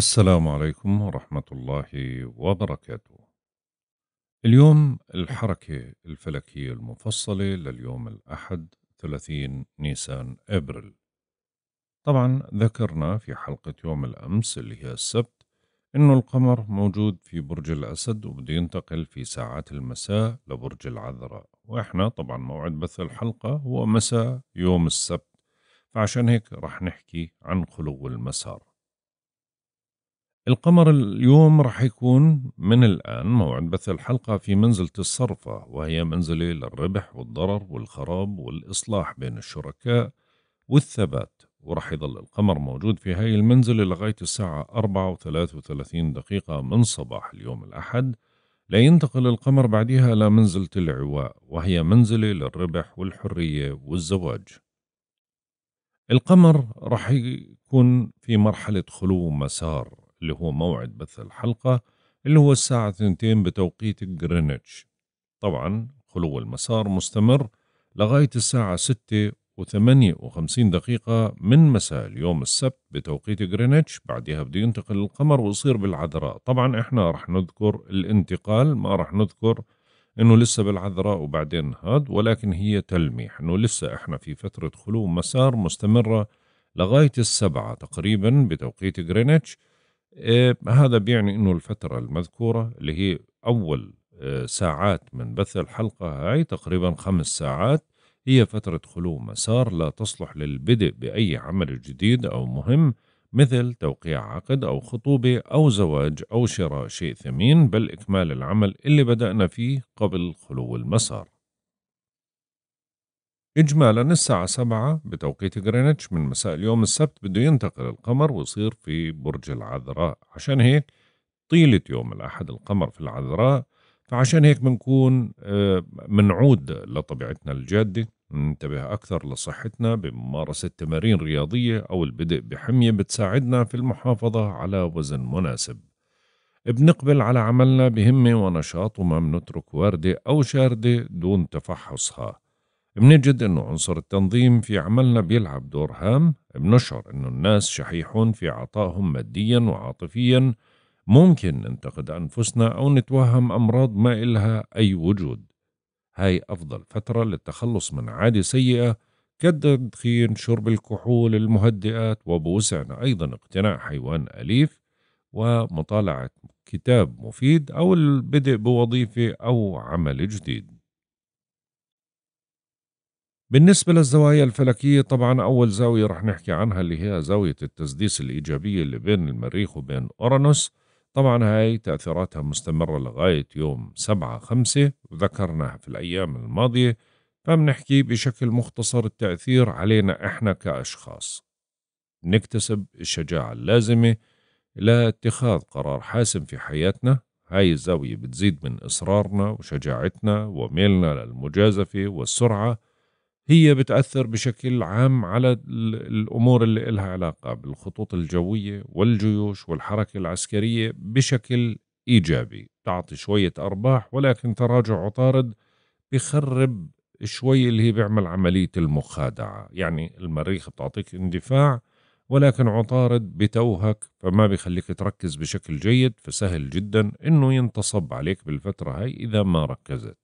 السلام عليكم ورحمة الله وبركاته. اليوم الحركة الفلكية المفصلة لليوم الأحد 30 نيسان أبريل. طبعا ذكرنا في حلقة يوم الأمس اللي هي السبت إنه القمر موجود في برج الأسد وبده ينتقل في ساعات المساء لبرج العذراء، وإحنا طبعا موعد بث الحلقة هو مساء يوم السبت، فعشان هيك رح نحكي عن خلو المسار. القمر اليوم راح يكون من الآن موعد بث الحلقة في منزلة الصرفة وهي منزلة للربح والضرر والخراب والإصلاح بين الشركاء والثبات وراح يظل القمر موجود في هاي المنزلة لغاية الساعة 4.33 دقيقة من صباح اليوم الأحد لا ينتقل القمر بعدها إلى منزلة العواء وهي منزلة للربح والحرية والزواج القمر راح يكون في مرحلة خلو مسار اللي هو موعد بث الحلقة اللي هو الساعة 2 بتوقيت جرينتش طبعا خلو المسار مستمر لغاية الساعة ستة وثمانية وخمسين دقيقة من مساء اليوم السبت بتوقيت جرينتش بعدها بده ينتقل القمر ويصير بالعذراء طبعا احنا رح نذكر الانتقال ما رح نذكر انه لسه بالعذراء وبعدين هاد ولكن هي تلميح انه لسه احنا في فترة خلو مسار مستمرة لغاية السبعة تقريبا بتوقيت جرينتش إيه، هذا بيعني أنه الفترة المذكورة اللي هي أول آه، ساعات من بث الحلقة هاي تقريبا خمس ساعات هي فترة خلو مسار لا تصلح للبدء بأي عمل جديد أو مهم مثل توقيع عقد أو خطوبة أو زواج أو شراء شيء ثمين بل إكمال العمل اللي بدأنا فيه قبل خلو المسار إجمالا الساعة سبعة بتوقيت غرينتش من مساء اليوم السبت بده ينتقل القمر ويصير في برج العذراء عشان هيك طيلة يوم الأحد القمر في العذراء فعشان هيك بنكون آه، منعود لطبيعتنا الجادة ننتبه أكثر لصحتنا بممارسة تمارين رياضية أو البدء بحمية بتساعدنا في المحافظة على وزن مناسب بنقبل على عملنا بهمة ونشاط وما بنترك واردة أو شاردة دون تفحصها بنجد انه عنصر التنظيم في عملنا بيلعب دور هام بنشعر انه الناس شحيحون في عطائهم ماديا وعاطفيا ممكن ننتقد أنفسنا أو نتوهم أمراض ما إلها أي وجود هاي أفضل فترة للتخلص من عادة سيئة كالتدخين شرب الكحول المهدئات وبوسعنا أيضا اقتناء حيوان أليف ومطالعة كتاب مفيد أو البدء بوظيفة أو عمل جديد بالنسبة للزوايا الفلكية طبعا أول زاوية رح نحكي عنها اللي هي زاوية التسديس الإيجابية اللي بين المريخ وبين أورانوس طبعا هاي تأثيراتها مستمرة لغاية يوم سبعة خمسة وذكرناها في الأيام الماضية فبنحكي بشكل مختصر التأثير علينا إحنا كأشخاص نكتسب الشجاعة اللازمة لاتخاذ قرار حاسم في حياتنا هاي الزاوية بتزيد من إصرارنا وشجاعتنا وميلنا للمجازفة والسرعة هي بتأثر بشكل عام على الأمور اللي إلها علاقة بالخطوط الجوية والجيوش والحركة العسكرية بشكل إيجابي تعطي شوية أرباح ولكن تراجع عطارد بخرب شوي اللي هي بيعمل عملية المخادعة يعني المريخ بتعطيك اندفاع ولكن عطارد بتوهك فما بيخليك تركز بشكل جيد فسهل جدا انه ينتصب عليك بالفترة هاي اذا ما ركزت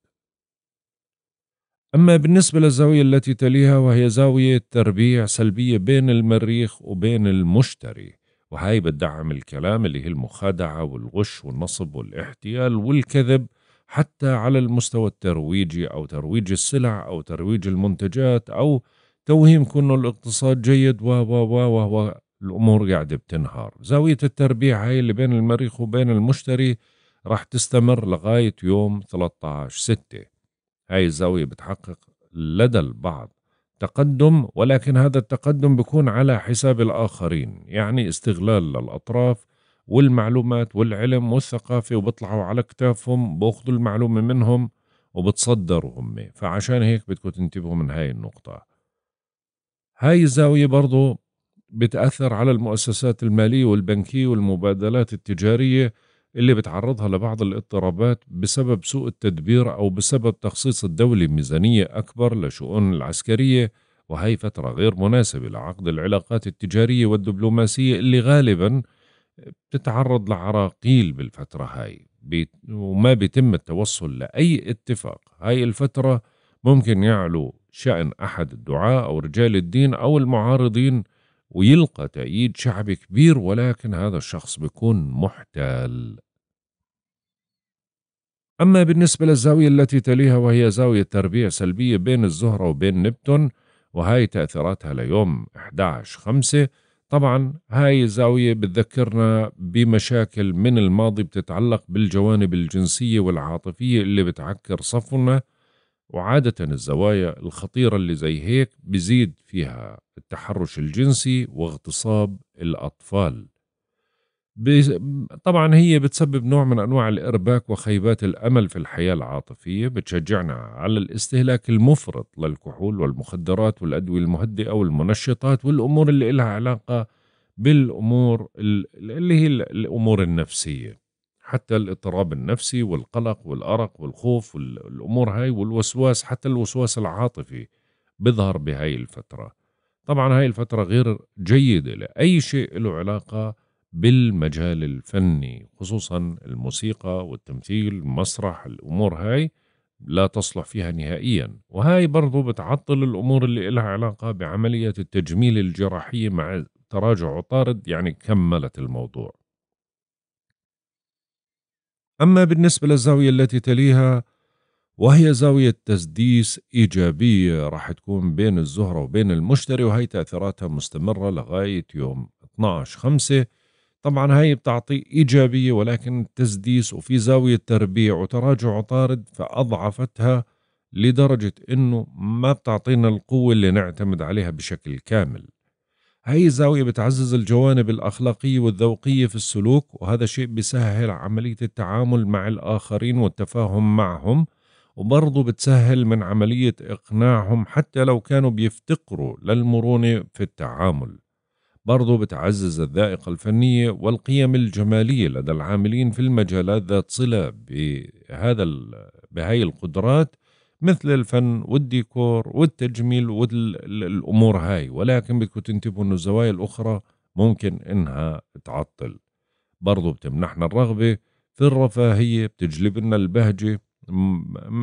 أما بالنسبة للزاوية التي تليها وهي زاوية تربيع سلبية بين المريخ وبين المشتري وهي بتدعم الكلام اللي هي المخادعة والغش والنصب والاحتيال والكذب حتى على المستوى الترويجي أو ترويج السلع أو ترويج المنتجات أو توهيم كون الاقتصاد جيد و و و و الأمور قاعدة بتنهار زاوية التربيع هاي اللي بين المريخ وبين المشتري راح تستمر لغاية يوم 13 6 هاي الزاوية بتحقق لدى البعض تقدم ولكن هذا التقدم بيكون على حساب الآخرين يعني استغلال للأطراف والمعلومات والعلم والثقافة وبيطلعوا على كتافهم بأخذوا المعلومة منهم وبتصدروا هم فعشان هيك بدكم تنتبهوا من هاي النقطة هاي الزاوية برضو بتأثر على المؤسسات المالية والبنكية والمبادلات التجارية اللي بتعرضها لبعض الاضطرابات بسبب سوء التدبير أو بسبب تخصيص الدولة ميزانية أكبر لشؤون العسكرية وهي فترة غير مناسبة لعقد العلاقات التجارية والدبلوماسية اللي غالبا بتتعرض لعراقيل بالفترة هاي وما بيتم التوصل لأي اتفاق هاي الفترة ممكن يعلو شأن أحد الدعاة أو رجال الدين أو المعارضين ويلقى تأييد شعبي كبير ولكن هذا الشخص بيكون محتال أما بالنسبة للزاوية التي تليها وهي زاوية تربيع سلبية بين الزهرة وبين نبتون وهاي تأثيراتها ليوم 11 5 طبعا هاي الزاوية بتذكرنا بمشاكل من الماضي بتتعلق بالجوانب الجنسية والعاطفية اللي بتعكر صفنا وعادة الزوايا الخطيرة اللي زي هيك بزيد فيها التحرش الجنسي واغتصاب الأطفال طبعا هي بتسبب نوع من أنواع الإرباك وخيبات الأمل في الحياة العاطفية بتشجعنا على الاستهلاك المفرط للكحول والمخدرات والأدوية المهدئة والمنشطات والأمور اللي لها علاقة بالأمور اللي هي الأمور النفسية حتى الاضطراب النفسي والقلق والأرق والخوف والأمور هاي والوسواس حتى الوسواس العاطفي بيظهر بهاي الفترة طبعا هاي الفترة غير جيدة لأي شيء له علاقة بالمجال الفني خصوصا الموسيقى والتمثيل المسرح الأمور هاي لا تصلح فيها نهائيا وهاي برضو بتعطل الأمور اللي إلها علاقة بعملية التجميل الجراحية مع تراجع عطارد يعني كملت الموضوع أما بالنسبة للزاوية التي تليها وهي زاوية تسديس إيجابية راح تكون بين الزهرة وبين المشتري وهي تأثيراتها مستمرة لغاية يوم 12 خمسة طبعا هاي بتعطي إيجابية ولكن تسديس وفي زاوية تربيع وتراجع عطارد فأضعفتها لدرجة أنه ما بتعطينا القوة اللي نعتمد عليها بشكل كامل هاي الزاوية بتعزز الجوانب الأخلاقية والذوقية في السلوك وهذا شيء بيسهل عملية التعامل مع الآخرين والتفاهم معهم وبرضه بتسهل من عملية إقناعهم حتى لو كانوا بيفتقروا للمرونة في التعامل برضه بتعزز الذائقة الفنية والقيم الجمالية لدى العاملين في المجالات ذات صلة بهذا بهاي القدرات مثل الفن والديكور والتجميل والامور هاي ولكن بدكم تنتبهوا انه الزوايا الاخرى ممكن انها تعطل برضو بتمنحنا الرغبه في الرفاهيه بتجلب لنا البهجه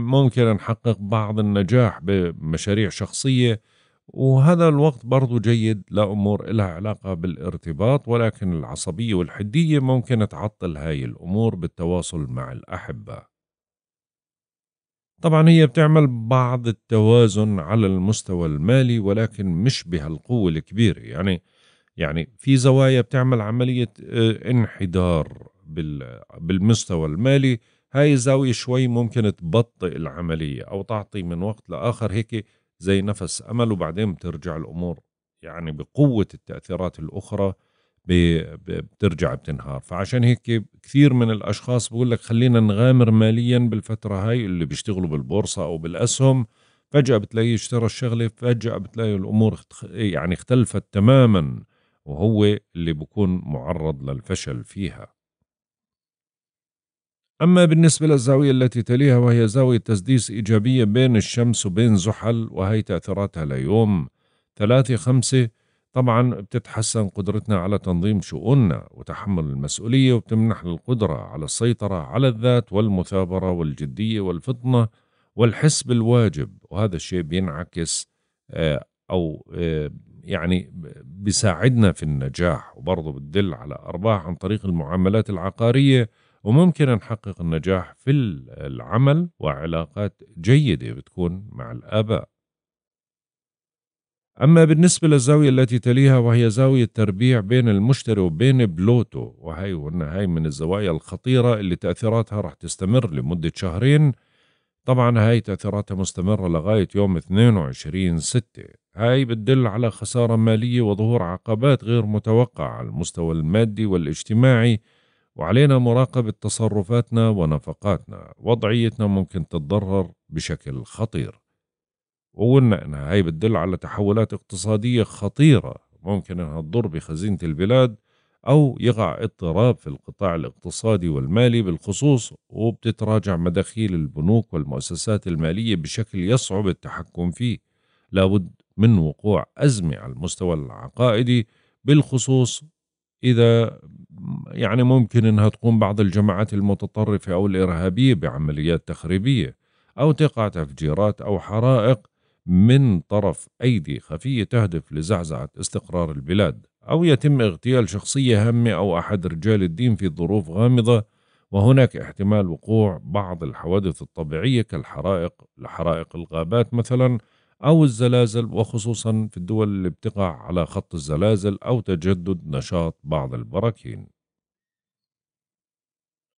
ممكن نحقق بعض النجاح بمشاريع شخصيه وهذا الوقت برضو جيد لأمور لها علاقة بالارتباط ولكن العصبية والحدية ممكن تعطل هاي الأمور بالتواصل مع الأحبة طبعا هي بتعمل بعض التوازن على المستوى المالي ولكن مش بهالقوة الكبيرة يعني يعني في زوايا بتعمل عملية آه، انحدار بالمستوى المالي هاي الزاوية شوي ممكن تبطئ العملية أو تعطي من وقت لآخر هيك زي نفس أمل وبعدين بترجع الأمور يعني بقوة التأثيرات الأخرى بترجع بتنهار فعشان هيك كثير من الاشخاص بقول لك خلينا نغامر ماليا بالفتره هاي اللي بيشتغلوا بالبورصه او بالاسهم فجاه بتلاقيه اشترى الشغله فجاه بتلاقي الامور يعني اختلفت تماما وهو اللي بكون معرض للفشل فيها أما بالنسبة للزاوية التي تليها وهي زاوية تسديس إيجابية بين الشمس وبين زحل وهي تأثيراتها ليوم 3 5 طبعا بتتحسن قدرتنا على تنظيم شؤوننا وتحمل المسؤولية وبتمنحنا القدرة على السيطرة على الذات والمثابرة والجدية والفطنة والحس بالواجب وهذا الشيء بينعكس آه، أو آه، يعني بيساعدنا في النجاح وبرضه بتدل على أرباح عن طريق المعاملات العقارية وممكن نحقق النجاح في العمل وعلاقات جيدة بتكون مع الآباء أما بالنسبة للزاوية التي تليها وهي زاوية تربيع بين المشتري وبين بلوتو وهي هاي من الزوايا الخطيرة اللي تأثيراتها رح تستمر لمدة شهرين طبعا هاي تأثيراتها مستمرة لغاية يوم 22 ستة هاي بتدل على خسارة مالية وظهور عقبات غير متوقعة على المستوى المادي والاجتماعي وعلينا مراقبة تصرفاتنا ونفقاتنا وضعيتنا ممكن تتضرر بشكل خطير وقلنا انها هاي بتدل على تحولات اقتصاديه خطيره ممكن انها تضر بخزينه البلاد او يقع اضطراب في القطاع الاقتصادي والمالي بالخصوص وبتتراجع مداخيل البنوك والمؤسسات الماليه بشكل يصعب التحكم فيه لابد من وقوع ازمه على المستوى العقائدي بالخصوص اذا يعني ممكن انها تقوم بعض الجماعات المتطرفه او الارهابيه بعمليات تخريبيه او تقع تفجيرات او حرائق من طرف أيدي خفية تهدف لزعزعة استقرار البلاد أو يتم اغتيال شخصية هامة أو أحد رجال الدين في ظروف غامضة وهناك احتمال وقوع بعض الحوادث الطبيعية كالحرائق لحرائق الغابات مثلا أو الزلازل وخصوصا في الدول اللي بتقع على خط الزلازل أو تجدد نشاط بعض البراكين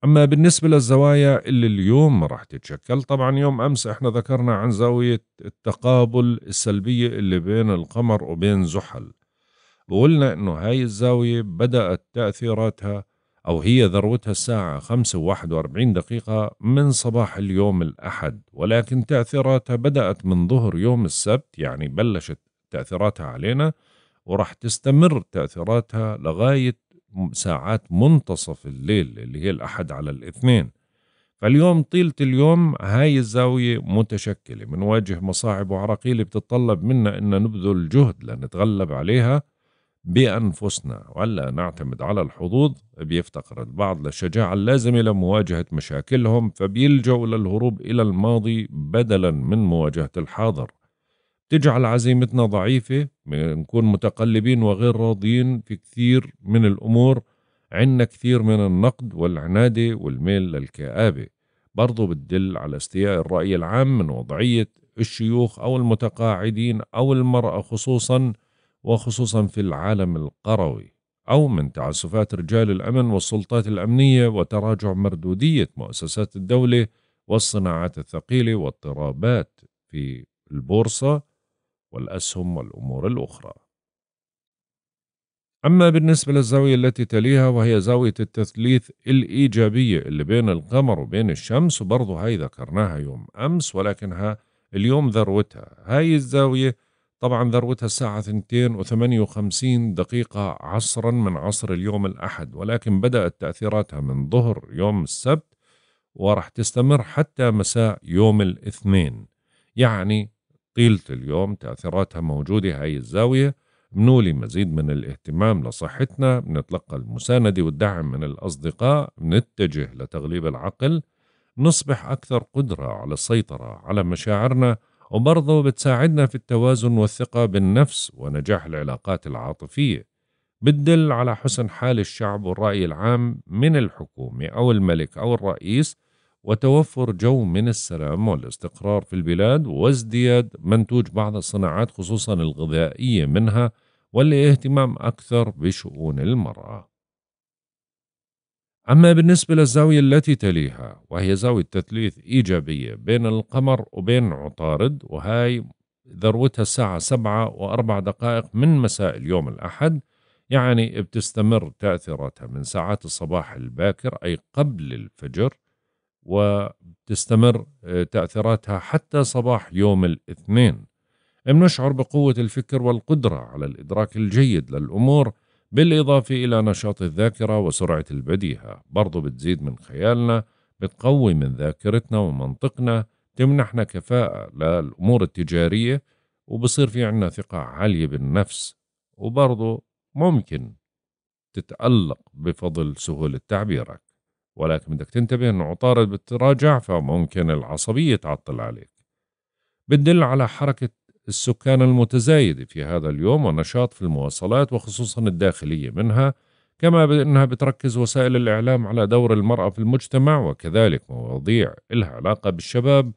أما بالنسبة للزوايا اللي اليوم راح تتشكل طبعا يوم أمس احنا ذكرنا عن زاوية التقابل السلبية اللي بين القمر وبين زحل وقلنا أنه هاي الزاوية بدأت تأثيراتها أو هي ذروتها الساعة 5.41 دقيقة من صباح اليوم الأحد ولكن تأثيراتها بدأت من ظهر يوم السبت يعني بلشت تأثيراتها علينا وراح تستمر تأثيراتها لغاية ساعات منتصف الليل اللي هي الأحد على الاثنين فاليوم طيلة اليوم هاي الزاوية متشكلة بنواجه مصاعب وعراقيل بتتطلب منا أن نبذل جهد لنتغلب عليها بأنفسنا ولا نعتمد على الحظوظ بيفتقر البعض للشجاعة اللازمة لمواجهة مشاكلهم فبيلجوا للهروب إلى الماضي بدلا من مواجهة الحاضر تجعل عزيمتنا ضعيفة نكون متقلبين وغير راضيين في كثير من الأمور عنا كثير من النقد والعنادة والميل للكآبة برضو بتدل على استياء الرأي العام من وضعية الشيوخ أو المتقاعدين أو المرأة خصوصا وخصوصا في العالم القروي أو من تعسفات رجال الأمن والسلطات الأمنية وتراجع مردودية مؤسسات الدولة والصناعات الثقيلة واضطرابات في البورصة والأسهم والأمور الأخرى. أما بالنسبة للزاوية التي تليها وهي زاوية التثليث الإيجابية اللي بين القمر وبين الشمس وبرضه هاي ذكرناها يوم أمس ولكنها اليوم ذروتها هاي الزاوية طبعا ذروتها الساعة 2 و58 دقيقة عصرا من عصر اليوم الأحد ولكن بدأت تأثيراتها من ظهر يوم السبت وراح تستمر حتى مساء يوم الاثنين يعني طيلة اليوم تأثيراتها موجودة هاي الزاوية بنولي مزيد من الاهتمام لصحتنا بنتلقى المساندة والدعم من الأصدقاء بنتجه لتغليب العقل نصبح أكثر قدرة على السيطرة على مشاعرنا وبرضه بتساعدنا في التوازن والثقة بالنفس ونجاح العلاقات العاطفية بتدل على حسن حال الشعب والرأي العام من الحكومة أو الملك أو الرئيس وتوفر جو من السلام والاستقرار في البلاد وازدياد منتوج بعض الصناعات خصوصا الغذائية منها والاهتمام أكثر بشؤون المرأة. أما بالنسبة للزاوية التي تليها وهي زاوية تثليث إيجابية بين القمر وبين عطارد وهاي ذروتها الساعة سبعة وأربع دقائق من مساء اليوم الأحد يعني بتستمر تأثيراتها من ساعات الصباح الباكر أي قبل الفجر وتستمر آه، تأثيراتها حتى صباح يوم الاثنين بنشعر بقوة الفكر والقدرة على الإدراك الجيد للأمور بالإضافة إلى نشاط الذاكرة وسرعة البديهة برضو بتزيد من خيالنا بتقوي من ذاكرتنا ومنطقنا تمنحنا كفاءة للأمور التجارية وبصير في عنا ثقة عالية بالنفس وبرضو ممكن تتألق بفضل سهولة تعبيرك ولكن بدك تنتبه أنه عطارد بتراجع فممكن العصبية تعطل عليك بتدل على حركة السكان المتزايدة في هذا اليوم ونشاط في المواصلات وخصوصا الداخلية منها كما بأنها بتركز وسائل الإعلام على دور المرأة في المجتمع وكذلك مواضيع إلها علاقة بالشباب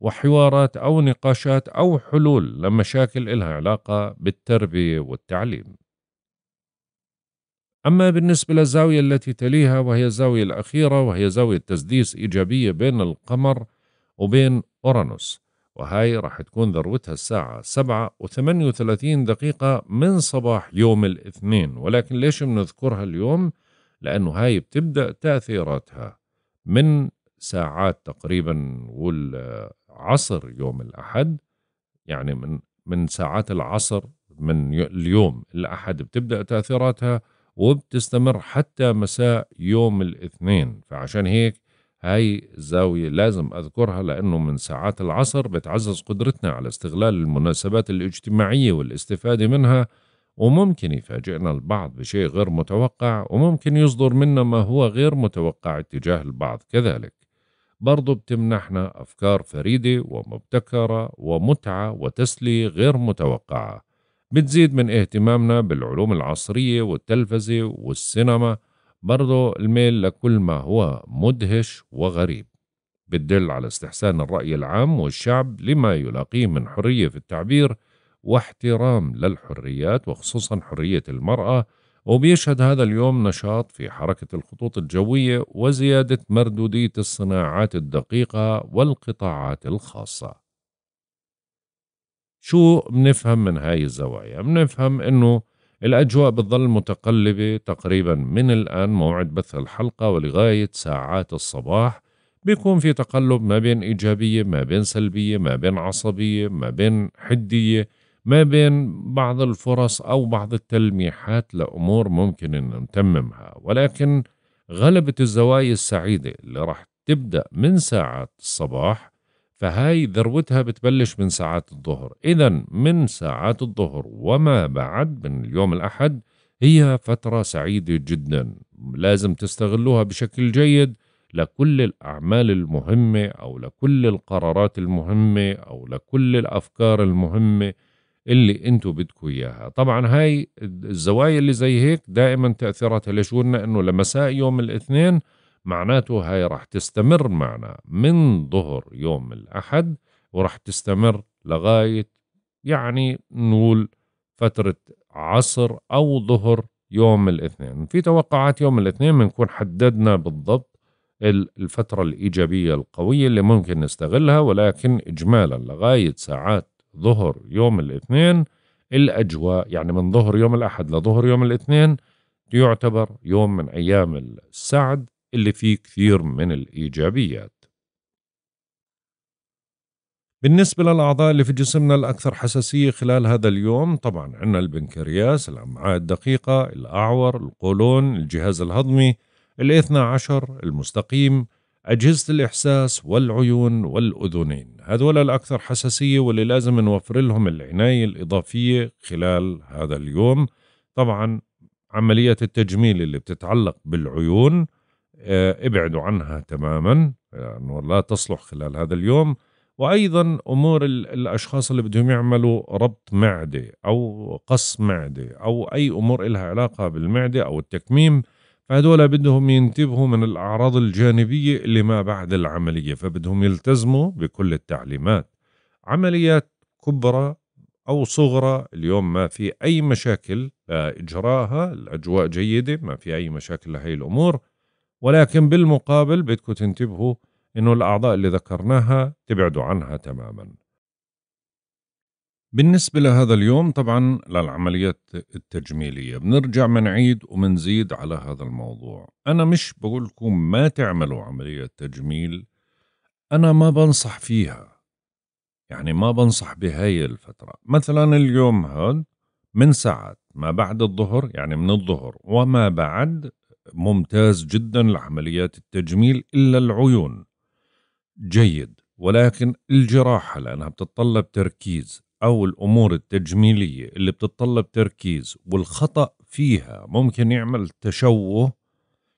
وحوارات أو نقاشات أو حلول لمشاكل إلها علاقة بالتربية والتعليم أما بالنسبة للزاوية التي تليها وهي الزاوية الأخيرة وهي زاوية تسديس إيجابية بين القمر وبين أورانوس وهاي راح تكون ذروتها الساعة 7 و38 دقيقة من صباح يوم الاثنين ولكن ليش بنذكرها اليوم؟ لأنه هاي بتبدأ تأثيراتها من ساعات تقريبا والعصر يوم الأحد يعني من من ساعات العصر من اليوم الأحد بتبدأ تأثيراتها وبتستمر حتى مساء يوم الاثنين فعشان هيك هاي الزاوية لازم أذكرها لأنه من ساعات العصر بتعزز قدرتنا على استغلال المناسبات الاجتماعية والاستفادة منها وممكن يفاجئنا البعض بشيء غير متوقع وممكن يصدر منا ما هو غير متوقع اتجاه البعض كذلك برضو بتمنحنا أفكار فريدة ومبتكرة ومتعة وتسلية غير متوقعة بتزيد من اهتمامنا بالعلوم العصرية والتلفزة والسينما برضو الميل لكل ما هو مدهش وغريب بتدل على استحسان الرأي العام والشعب لما يلاقيه من حرية في التعبير واحترام للحريات وخصوصا حرية المرأة وبيشهد هذا اليوم نشاط في حركة الخطوط الجوية وزيادة مردودية الصناعات الدقيقة والقطاعات الخاصة شو بنفهم من هاي الزوايا بنفهم انه الاجواء بتظل متقلبه تقريبا من الان موعد بث الحلقه ولغايه ساعات الصباح بيكون في تقلب ما بين ايجابيه ما بين سلبيه ما بين عصبيه ما بين حديه ما بين بعض الفرص او بعض التلميحات لامور ممكن ان نتممها ولكن غلبه الزوايا السعيده اللي راح تبدا من ساعات الصباح فهاي ذروتها بتبلش من ساعات الظهر إذا من ساعات الظهر وما بعد من اليوم الأحد هي فترة سعيدة جدا لازم تستغلوها بشكل جيد لكل الأعمال المهمة أو لكل القرارات المهمة أو لكل الأفكار المهمة اللي انتو بدكوا اياها طبعا هاي الزوايا اللي زي هيك دائما تأثيراتها ليش قلنا انه لمساء يوم الاثنين معناته هاي راح تستمر معنا من ظهر يوم الأحد وراح تستمر لغاية يعني نقول فترة عصر أو ظهر يوم الاثنين في توقعات يوم الاثنين بنكون حددنا بالضبط الفترة الإيجابية القوية اللي ممكن نستغلها ولكن إجمالا لغاية ساعات ظهر يوم الاثنين الأجواء يعني من ظهر يوم الأحد لظهر يوم الاثنين يعتبر يوم من أيام السعد اللي فيه كثير من الإيجابيات بالنسبة للأعضاء اللي في جسمنا الأكثر حساسية خلال هذا اليوم طبعا عندنا البنكرياس الأمعاء الدقيقة الأعور القولون الجهاز الهضمي الاثنى عشر المستقيم أجهزة الإحساس والعيون والأذنين هذول الأكثر حساسية واللي لازم نوفر لهم العناية الإضافية خلال هذا اليوم طبعا عمليات التجميل اللي بتتعلق بالعيون آه، ابعدوا عنها تماما لأنه يعني لا تصلح خلال هذا اليوم وأيضا أمور الأشخاص اللي بدهم يعملوا ربط معدة أو قص معدة أو أي أمور إلها علاقة بالمعدة أو التكميم فهدول بدهم ينتبهوا من الأعراض الجانبية اللي ما بعد العملية فبدهم يلتزموا بكل التعليمات عمليات كبرى أو صغرى اليوم ما في أي مشاكل لإجراءها الأجواء جيدة ما في أي مشاكل لهي الأمور ولكن بالمقابل بدكم تنتبهوا انه الاعضاء اللي ذكرناها تبعدوا عنها تماما بالنسبة لهذا اليوم طبعا للعمليات التجميلية بنرجع منعيد ومنزيد على هذا الموضوع أنا مش بقول لكم ما تعملوا عملية تجميل أنا ما بنصح فيها يعني ما بنصح بهاي الفترة مثلا اليوم هاد من ساعات ما بعد الظهر يعني من الظهر وما بعد ممتاز جدا لعمليات التجميل إلا العيون جيد ولكن الجراحة لأنها بتتطلب تركيز أو الأمور التجميلية اللي بتتطلب تركيز والخطأ فيها ممكن يعمل تشوه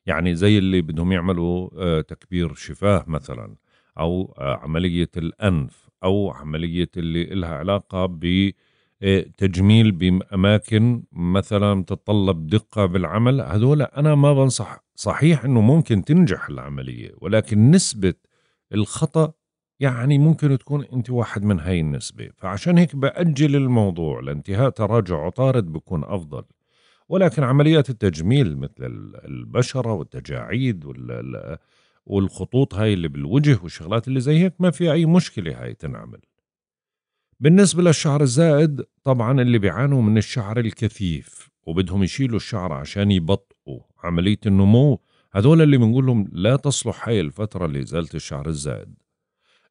يعني زي اللي بدهم يعملوا آه، تكبير شفاه مثلا أو آه، عملية الأنف أو عملية اللي إلها علاقة بالتجميل إيه، تجميل بأماكن مثلا تتطلب دقة بالعمل هذول أنا ما بنصح صحيح أنه ممكن تنجح العملية ولكن نسبة الخطأ يعني ممكن تكون أنت واحد من هاي النسبة فعشان هيك بأجل الموضوع لانتهاء تراجع عطارد بكون أفضل ولكن عمليات التجميل مثل البشرة والتجاعيد والخطوط هاي اللي بالوجه والشغلات اللي زي هيك ما في أي مشكلة هاي تنعمل بالنسبة للشعر الزائد طبعا اللي بيعانوا من الشعر الكثيف وبدهم يشيلوا الشعر عشان يبطئوا عملية النمو هذول اللي بنقولهم لا تصلح هاي الفترة لإزالة الشعر الزائد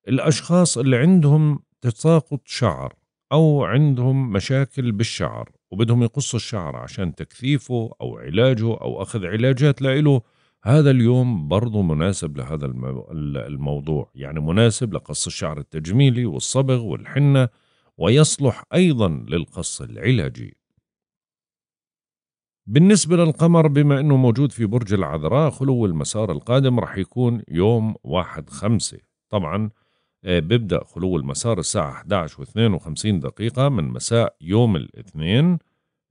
الأشخاص اللي عندهم تساقط شعر أو عندهم مشاكل بالشعر وبدهم يقصوا الشعر عشان تكثيفه أو علاجه أو أخذ علاجات لإله هذا اليوم برضو مناسب لهذا الموضوع يعني مناسب لقص الشعر التجميلي والصبغ والحنة ويصلح أيضا للقص العلاجي بالنسبة للقمر بما أنه موجود في برج العذراء خلو المسار القادم رح يكون يوم واحد خمسة طبعا آه، بيبدأ خلو المسار الساعة 11 و52 دقيقة من مساء يوم الاثنين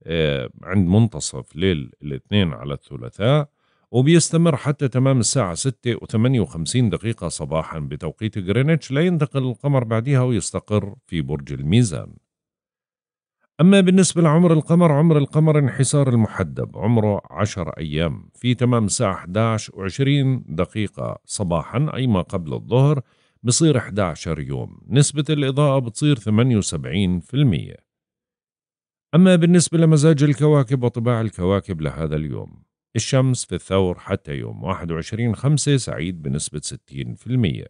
آه، عند منتصف ليل الاثنين على الثلاثاء وبيستمر حتى تمام الساعة 6 و58 دقيقة صباحا بتوقيت غرينتش لا ينتقل القمر بعدها ويستقر في برج الميزان أما بالنسبة لعمر القمر عمر القمر انحسار المحدب عمره 10 أيام في تمام الساعة 11 و20 دقيقة صباحا أي ما قبل الظهر بصير 11 يوم نسبة الإضاءة بتصير 78% أما بالنسبة لمزاج الكواكب وطباع الكواكب لهذا اليوم الشمس في الثور حتى يوم 21 خمسة سعيد بنسبة 60%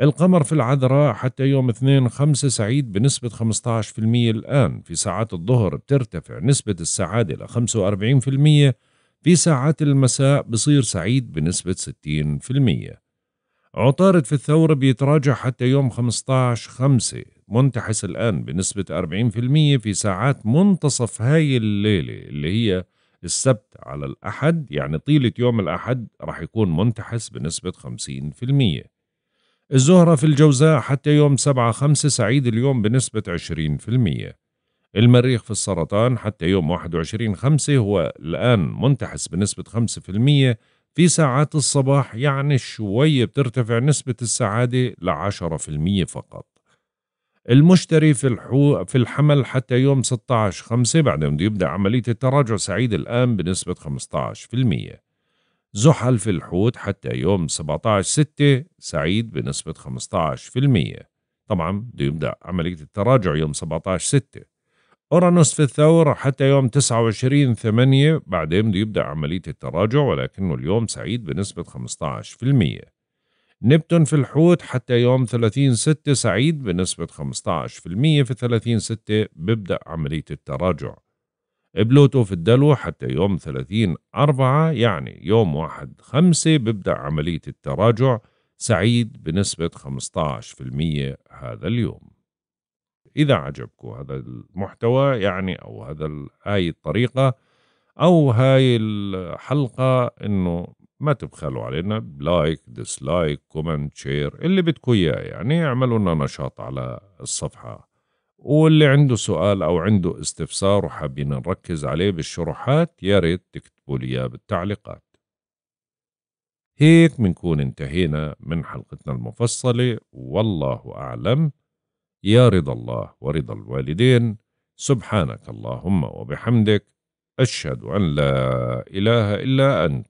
القمر في العذراء حتى يوم 2 5 سعيد بنسبة 15% الآن في ساعات الظهر بترتفع نسبة السعادة إلى 45% في ساعات المساء بصير سعيد بنسبة 60% عطارد في الثور بيتراجع حتى يوم 15 5 منتحس الآن بنسبة 40% في ساعات منتصف هاي الليلة اللي هي السبت على الأحد يعني طيلة يوم الأحد راح يكون منتحس بنسبة 50% الزهرة في الجوزاء حتى يوم 7 5 سعيد اليوم بنسبة 20% المريخ في السرطان حتى يوم 21 5 هو الآن منتحس بنسبة 5% في ساعات الصباح يعني شوية بترتفع نسبة السعادة ل 10% فقط المشتري في الحو في الحمل حتى يوم 16 5 بعدين بده يبدأ عملية التراجع سعيد الآن بنسبة 15% زحل في الحوت حتى يوم 17 6 سعيد بنسبة 15% طبعا بده يبدأ عملية التراجع يوم 17 6 أورانوس في الثور حتى يوم 29 8 بعدين بده يبدأ عملية التراجع ولكنه اليوم سعيد بنسبة 15% نبتون في الحوت حتى يوم 30 6 سعيد بنسبة 15% في 30 6 ببدأ عملية التراجع بلوتو في الدلو حتى يوم 30 4 يعني يوم 1 5 ببدأ عملية التراجع سعيد بنسبة 15% هذا اليوم إذا عجبكم هذا المحتوى يعني أو هذا هاي الطريقة أو هاي الحلقة إنه ما تبخلوا علينا لايك ديسلايك كومنت شير اللي بدكم اياه يعني اعملوا لنا نشاط على الصفحه واللي عنده سؤال او عنده استفسار وحابين نركز عليه بالشروحات يا ريت تكتبوا لي اياه بالتعليقات هيك بنكون انتهينا من حلقتنا المفصله والله اعلم يا رضا الله ورضا الوالدين سبحانك اللهم وبحمدك اشهد ان لا اله الا انت